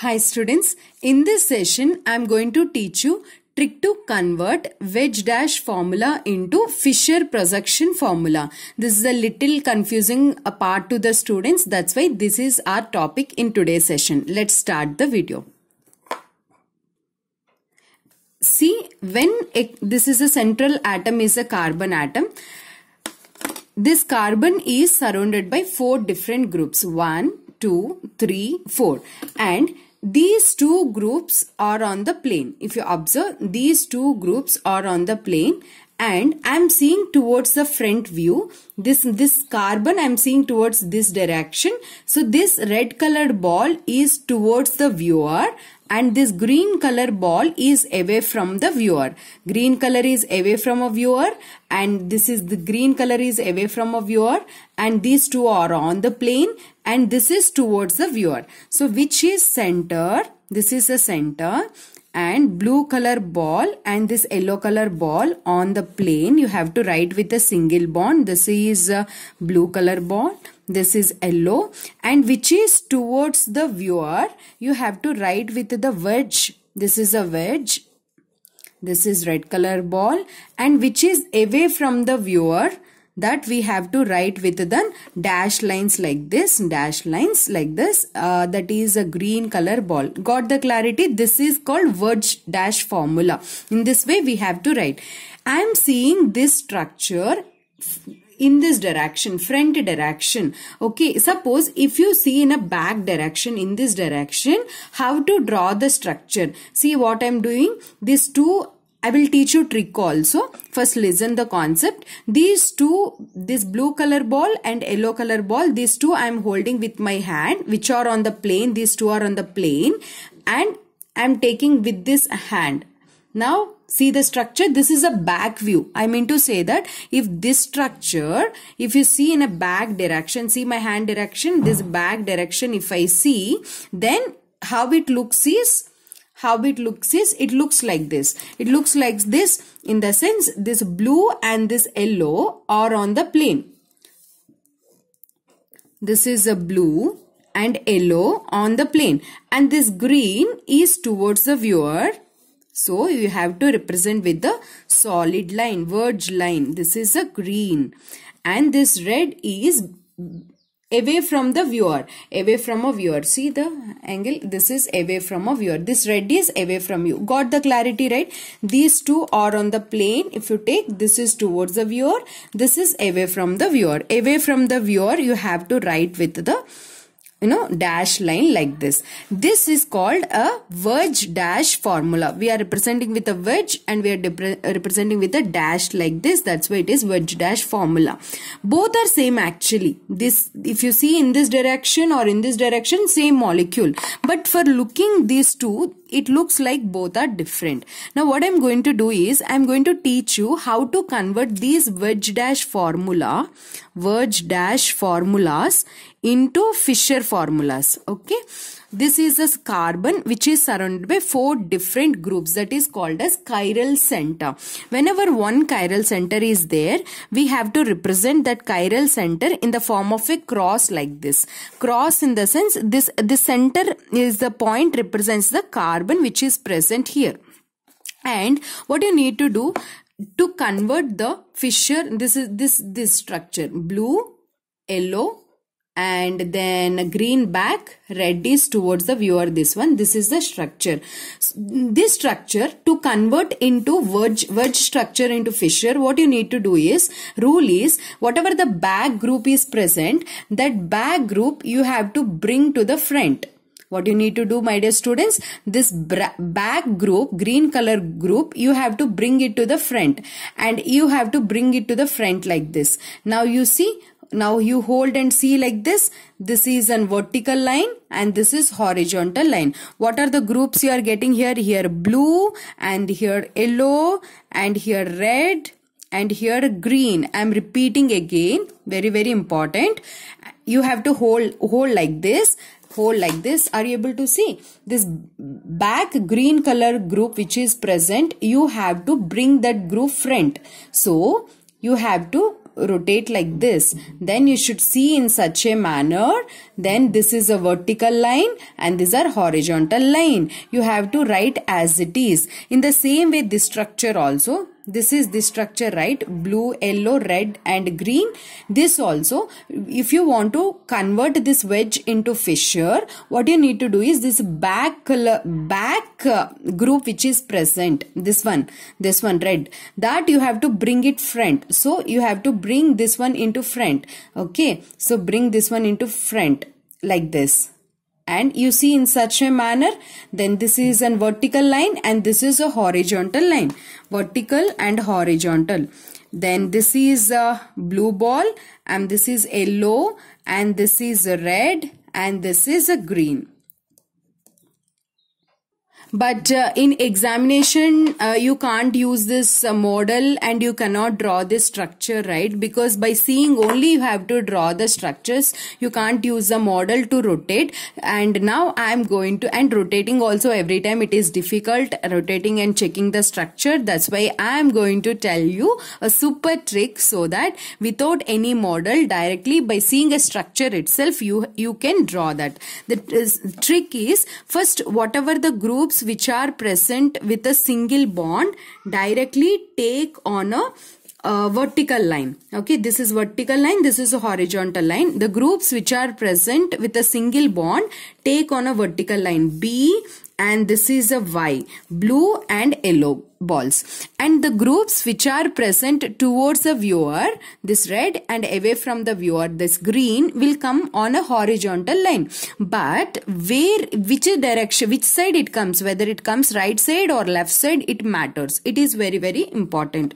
Hi students, in this session I am going to teach you trick to convert wedge dash formula into Fisher projection formula. This is a little confusing uh, part to the students that's why this is our topic in today's session. Let's start the video. See when this is a central atom is a carbon atom. This carbon is surrounded by four different groups. One, two, three, four, and these two groups are on the plane. If you observe, these two groups are on the plane and I am seeing towards the front view. This, this carbon I am seeing towards this direction. So this red colored ball is towards the viewer and this green color ball is away from the viewer green color is away from a viewer and this is the green color is away from a viewer and these two are on the plane and this is towards the viewer so which is center this is the center and blue color ball and this yellow color ball on the plane you have to write with a single bond this is blue color ball this is yellow and which is towards the viewer you have to write with the wedge this is a wedge this is red color ball and which is away from the viewer that we have to write with the dash lines like this dash lines like this uh, that is a green color ball got the clarity this is called word dash formula in this way we have to write i am seeing this structure in this direction front direction okay suppose if you see in a back direction in this direction how to draw the structure see what i'm doing these two I will teach you trick also. First listen the concept. These two, this blue color ball and yellow color ball, these two I am holding with my hand which are on the plane. These two are on the plane and I am taking with this hand. Now see the structure this is a back view i mean to say that if this structure if you see in a back direction see my hand direction this back direction if i see then how it looks is how it looks is it looks like this it looks like this in the sense this blue and this yellow are on the plane this is a blue and yellow on the plane and this green is towards the viewer so you have to represent with the solid line verge line this is a green and this red is away from the viewer away from a viewer see the angle this is away from a viewer this red is away from you got the clarity right these two are on the plane if you take this is towards the viewer this is away from the viewer away from the viewer you have to write with the you know dash line like this this is called a verge dash formula we are representing with a verge and we are representing with a dash like this that's why it is verge dash formula both are same actually this if you see in this direction or in this direction same molecule but for looking these two it looks like both are different. Now what I'm going to do is I'm going to teach you how to convert these wedge dash formula, wedge dash formulas into Fisher formulas. Okay. This is a carbon which is surrounded by four different groups that is called as chiral center. Whenever one chiral center is there, we have to represent that chiral center in the form of a cross like this. Cross in the sense this the center is the point represents the carbon which is present here. And what you need to do to convert the fissure this is this this structure blue yellow and then green back red is towards the viewer this one this is the structure this structure to convert into wedge wedge structure into fissure what you need to do is rule is whatever the back group is present that back group you have to bring to the front what you need to do my dear students this back group green color group you have to bring it to the front and you have to bring it to the front like this now you see now you hold and see like this this is an vertical line and this is horizontal line what are the groups you are getting here here blue and here yellow and here red and here green i'm repeating again very very important you have to hold hold like this hold like this are you able to see this back green color group which is present you have to bring that group front so you have to rotate like this then you should see in such a manner then this is a vertical line and these are horizontal line you have to write as it is in the same way this structure also this is the structure right blue yellow red and green this also if you want to convert this wedge into fissure what you need to do is this back back uh, group which is present this one this one red that you have to bring it front so you have to bring this one into front okay so bring this one into front like this and you see in such a manner then this is a vertical line and this is a horizontal line vertical and horizontal then this is a blue ball and this is yellow and this is a red and this is a green but uh, in examination uh, you can't use this uh, model and you cannot draw this structure right because by seeing only you have to draw the structures you can't use the model to rotate and now i am going to and rotating also every time it is difficult rotating and checking the structure that's why i am going to tell you a super trick so that without any model directly by seeing a structure itself you you can draw that the uh, trick is first whatever the groups which are present with a single bond directly take on a uh, vertical line. Okay, this is vertical line, this is a horizontal line. The groups which are present with a single bond take on a vertical line B and this is a Y, blue and yellow balls. And the groups which are present towards the viewer, this red and away from the viewer, this green will come on a horizontal line. But where, which direction, which side it comes, whether it comes right side or left side, it matters. It is very, very important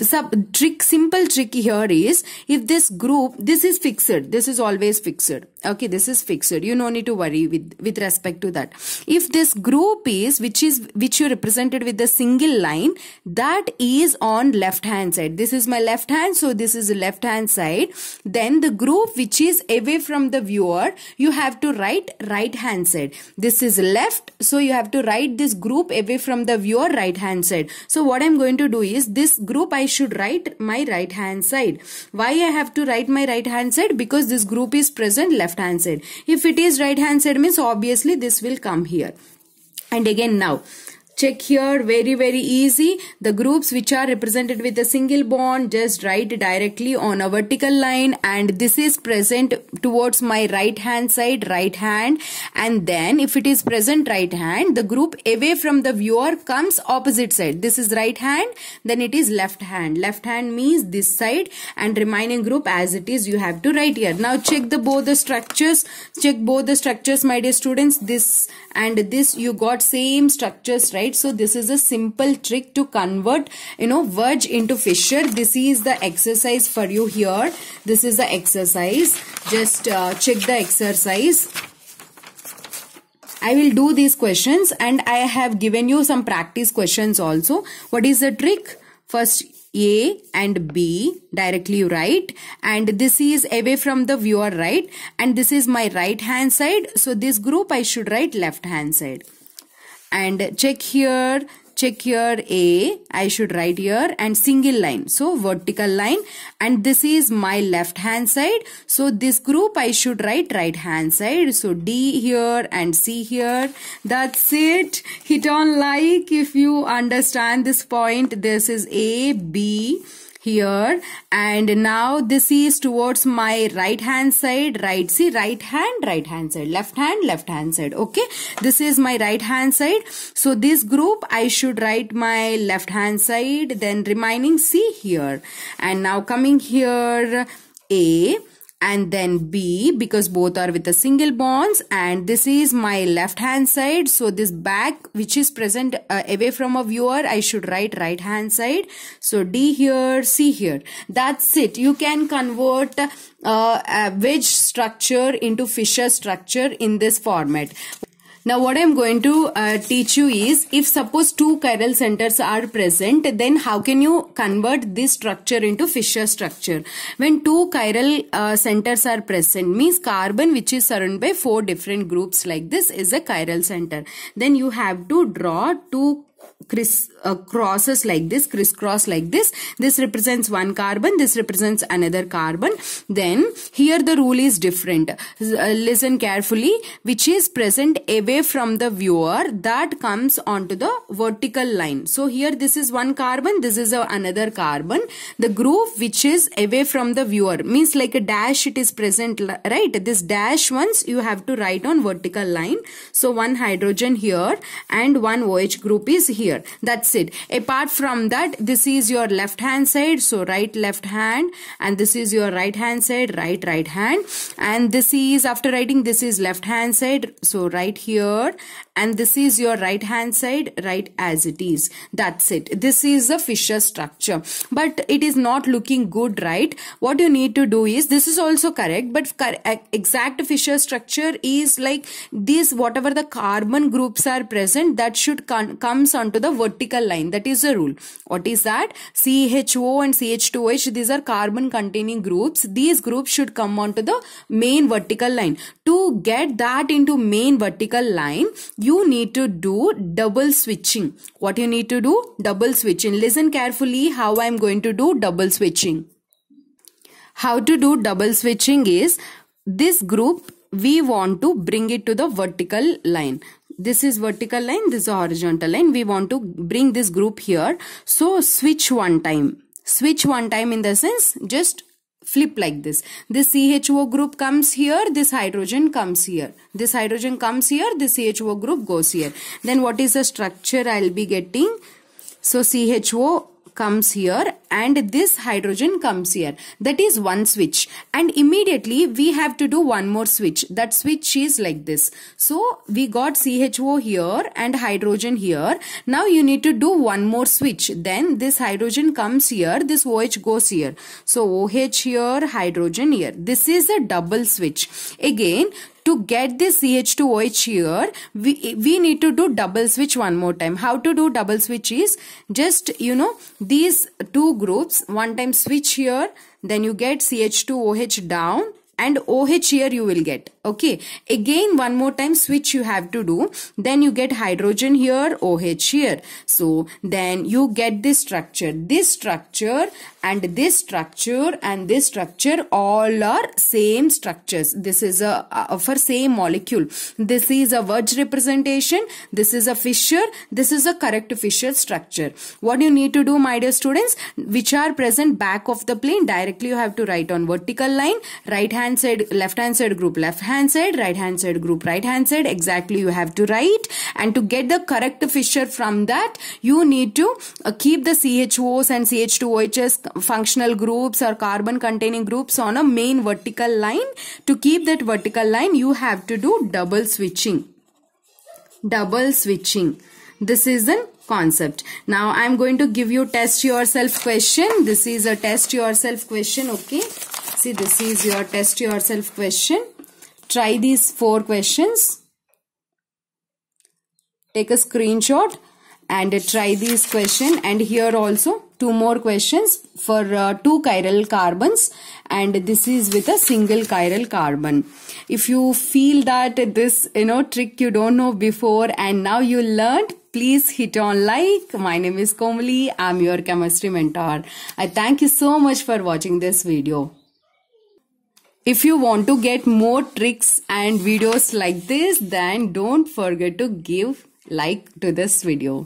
sub trick simple trick here is if this group this is fixed this is always fixed okay this is fixed you no need to worry with with respect to that if this group is which is which you represented with the single line that is on left hand side this is my left hand so this is left hand side then the group which is away from the viewer you have to write right hand side this is left so you have to write this group away from the viewer right hand side so what i'm going to do is this group group, I should write my right hand side. Why I have to write my right hand side? Because this group is present left hand side. If it is right hand side means obviously this will come here. And again now, check here very very easy the groups which are represented with a single bond just write directly on a vertical line and this is present towards my right hand side right hand and then if it is present right hand the group away from the viewer comes opposite side this is right hand then it is left hand left hand means this side and remaining group as it is you have to write here now check the both the structures check both the structures my dear students this and this you got same structures right right so this is a simple trick to convert you know verge into fissure this is the exercise for you here this is the exercise just uh, check the exercise I will do these questions and I have given you some practice questions also. What is the trick? First A and B directly right and this is away from the viewer right and this is my right hand side. So this group I should write left hand side and check here check here A, I should write here and single line. So vertical line and this is my left hand side. So this group I should write right hand side. So D here and C here. That's it. Hit on like if you understand this point. This is A, B here and now this is towards my right hand side right see right hand right hand side left hand left hand side okay this is my right hand side so this group I should write my left hand side then remaining C here and now coming here A and then B because both are with a single bonds and this is my left hand side so this back which is present uh, away from a viewer I should write right hand side so D here C here that's it you can convert uh, a wedge structure into fissure structure in this format now what I am going to uh, teach you is if suppose two chiral centers are present then how can you convert this structure into Fischer structure. When two chiral uh, centers are present means carbon which is surrounded by four different groups like this is a chiral center. Then you have to draw two criss uh, crosses like this crisscross like this this represents one carbon this represents another carbon then here the rule is different uh, listen carefully which is present away from the viewer that comes onto the vertical line so here this is one carbon this is a, another carbon the groove which is away from the viewer means like a dash it is present right this dash ones you have to write on vertical line so one hydrogen here and one OH group is here here that's it apart from that this is your left hand side so right left hand and this is your right hand side right right hand and this is after writing this is left hand side so right here and this is your right hand side right as it is that's it this is a fissure structure but it is not looking good right what you need to do is this is also correct but exact fissure structure is like this. whatever the carbon groups are present that should comes onto the vertical line that is the rule what is that CHO and CH2H these are carbon containing groups these groups should come onto the main vertical line to get that into main vertical line you need to do double switching. What you need to do? Double switching. Listen carefully how I am going to do double switching. How to do double switching is this group we want to bring it to the vertical line this is vertical line this is horizontal line we want to bring this group here so switch one time switch one time in the sense just flip like this. This CHO group comes here, this hydrogen comes here. This hydrogen comes here, this CHO group goes here. Then what is the structure I'll be getting? So CHO comes here and this hydrogen comes here. That is one switch. And immediately we have to do one more switch. That switch is like this. So we got CHO here and hydrogen here. Now you need to do one more switch. Then this hydrogen comes here. This OH goes here. So OH here, hydrogen here. This is a double switch. Again, to get this CH2OH here, we, we need to do double switch one more time. How to do double switch is just, you know, these two groups, one time switch here, then you get CH2OH down and OH here you will get. Okay. Again, one more time switch you have to do. Then you get hydrogen here, OH here. So, then you get this structure. This structure and this structure and this structure all are same structures this is a, a for same molecule this is a wedge representation this is a fissure this is a correct fissure structure what you need to do my dear students which are present back of the plane directly you have to write on vertical line right hand side left hand side group left hand side right hand side group right hand side exactly you have to write and to get the correct fissure from that you need to uh, keep the CHOs and CH2OHs functional groups or carbon containing groups on a main vertical line. To keep that vertical line, you have to do double switching. Double switching. This is an concept. Now I am going to give you test yourself question. This is a test yourself question. Okay. See this is your test yourself question. Try these four questions. Take a screenshot and try this question and here also two more questions for uh, two chiral carbons and this is with a single chiral carbon if you feel that this you know trick you don't know before and now you learned please hit on like my name is komali i'm your chemistry mentor i thank you so much for watching this video if you want to get more tricks and videos like this then don't forget to give like to this video